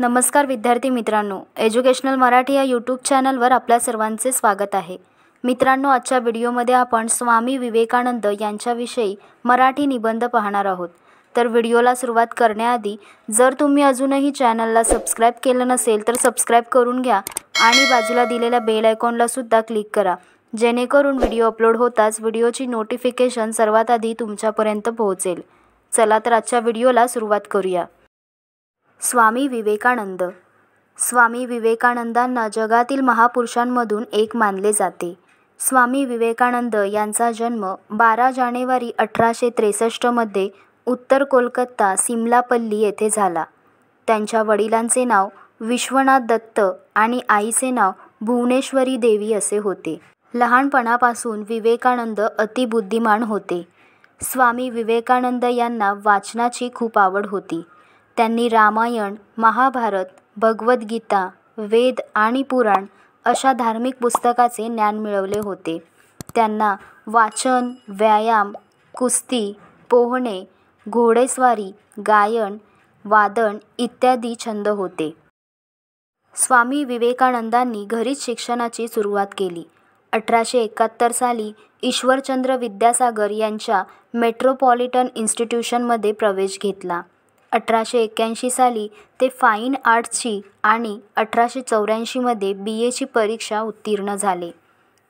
नमस्कार विद्यार्थी मित्रांनो एज्युकेशनल मराठी या यूट्यूब चॅनलवर आपल्या सर्वांचे स्वागत आहे मित्रांनो आजच्या व्हिडिओमध्ये आपण स्वामी विवेकानंद यांच्याविषयी मराठी निबंध पाहणार आहोत तर व्हिडिओला सुरुवात करण्याआधी जर तुम्ही अजूनही चॅनलला सबस्क्राईब केलं नसेल तर सबस्क्राईब करून घ्या आणि बाजूला दिलेल्या बेल आयकॉनला सुद्धा क्लिक करा जेणेकरून व्हिडिओ अपलोड होताच व्हिडिओची नोटिफिकेशन सर्वात आधी तुमच्यापर्यंत पोहोचेल चला तर आजच्या व्हिडिओला सुरुवात करूया स्वामी विवेकानंद स्वामी विवेकानंदांना जगातील महापुरुषांमधून एक मानले जाते स्वामी विवेकानंद यांचा जन्म बारा जानेवारी अठराशे त्रेसष्टमध्ये उत्तर कोलकाता सिमलापल्ली येथे झाला त्यांच्या वडिलांचे नाव विश्वनाथ दत्त आणि आईचे नाव भुवनेश्वरी देवी असे होते लहानपणापासून विवेकानंद अतिबुद्धिमान होते स्वामी विवेकानंद यांना वाचनाची खूप आवड होती त्यांनी रामायण महाभारत भगवद्गीता वेद आणि पुराण अशा धार्मिक पुस्तकाचे ज्ञान मिळवले होते त्यांना वाचन व्यायाम कुस्ती पोहणे घोडेस्वारी गायन वादन इत्यादी छंद होते स्वामी विवेकानंदांनी घरीच शिक्षणाची सुरुवात केली अठराशे एकाहत्तर साली ईश्वरचंद्र विद्यासागर यांच्या मेट्रोपॉलिटन इन्स्टिट्यूशनमध्ये प्रवेश घेतला अठराशे एक्क्याऐंशी साली ते फाईन आर्ट्सची आणि अठराशे चौऱ्याऐंशीमध्ये बी एची परीक्षा उत्तीर्ण झाले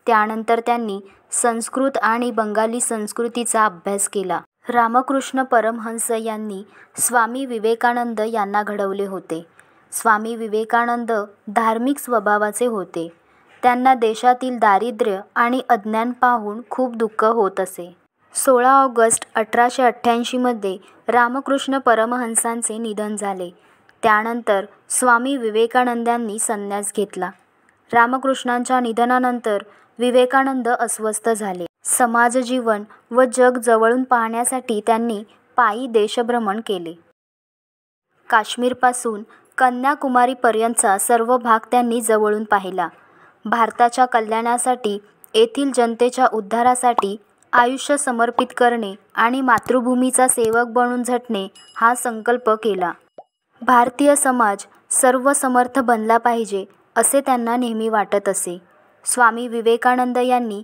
त्यानंतर त्यांनी संस्कृत आणि बंगाली संस्कृतीचा अभ्यास केला रामकृष्ण परमहंस यांनी स्वामी विवेकानंद यांना घडवले होते स्वामी विवेकानंद धार्मिक स्वभावाचे होते त्यांना देशातील दारिद्र्य आणि अज्ञान पाहून खूप दुःख होत असे सोळा ऑगस्ट अठराशे अठ्ठ्याऐंशीमध्ये रामकृष्ण परमहंसांचे निधन झाले त्यानंतर स्वामी विवेकानंदांनी संन्यास घेतला रामकृष्णांच्या निधनानंतर विवेकानंद अस्वस्थ झाले समाजजीवन व जग जवळून पाहण्यासाठी त्यांनी पायी देशभ्रमण केले काश्मीरपासून कन्याकुमारीपर्यंतचा सर्व भाग त्यांनी जवळून पाहिला भारताच्या कल्याणासाठी येथील जनतेच्या उद्धारासाठी आयुष्य समर्पित करणे आणि मातृभूमीचा सेवक बनून झटणे हा संकल्प केला भारतीय समाज सर्व समर्थ बनला पाहिजे असे त्यांना नेहमी वाटत असे स्वामी विवेकानंद यांनी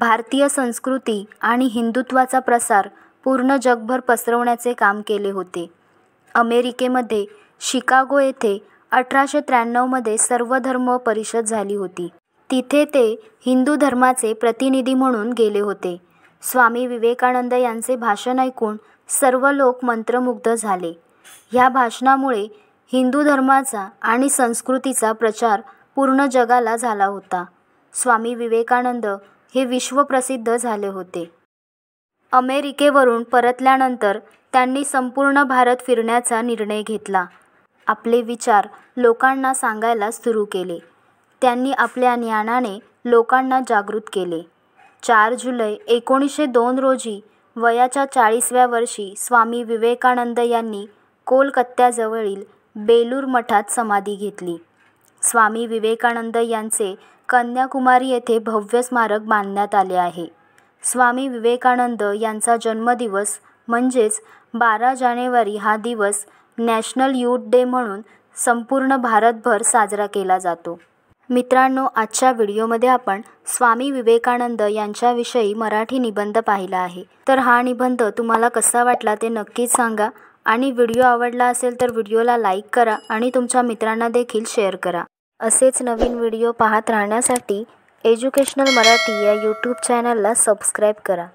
भारतीय संस्कृती आणि हिंदुत्वाचा प्रसार पूर्ण जगभर पसरवण्याचे काम केले होते अमेरिकेमध्ये शिकागो येथे अठराशे त्र्याण्णवमध्ये सर्वधर्म परिषद झाली होती तिथे ते हिंदू धर्माचे प्रतिनिधी म्हणून गेले होते स्वामी विवेकानंद यांचे भाषण ऐकून सर्व लोक मंत्रमुग्ध झाले ह्या भाषणामुळे हिंदू धर्माचा आणि संस्कृतीचा प्रचार पूर्ण जगाला झाला होता स्वामी विवेकानंद हे विश्वप्रसिद्ध झाले होते अमेरिकेवरून परतल्यानंतर त्यांनी संपूर्ण भारत फिरण्याचा निर्णय घेतला आपले विचार लोकांना सांगायला सुरू केले त्यांनी आपल्या ज्ञानाने लोकांना जागृत केले चार जुलै एकोणीसशे दोन रोजी वयाच्या चाळीसव्या वर्षी स्वामी विवेकानंद यांनी कोलकात्याजवळील बेलूर मठात समाधी घेतली स्वामी विवेकानंद यांचे कन्याकुमारी येथे भव्य स्मारक बांधण्यात आले आहे स्वामी विवेकानंद यांचा जन्मदिवस म्हणजेच बारा जानेवारी हा दिवस नॅशनल यूथ डे म्हणून संपूर्ण भारतभर साजरा केला जातो मित्रांनो आजच्या व्हिडिओमध्ये आपण स्वामी विवेकानंद यांच्याविषयी मराठी निबंध पाहिला आहे तर हा निबंध तुम्हाला कसा वाटला ते नक्कीच सांगा आणि व्हिडिओ आवडला असेल तर व्हिडिओला लाईक करा आणि तुमच्या मित्रांना देखील शेअर करा असेच नवीन व्हिडिओ पाहत राहण्यासाठी एज्युकेशनल मराठी या यूट्यूब चॅनलला सबस्क्राईब करा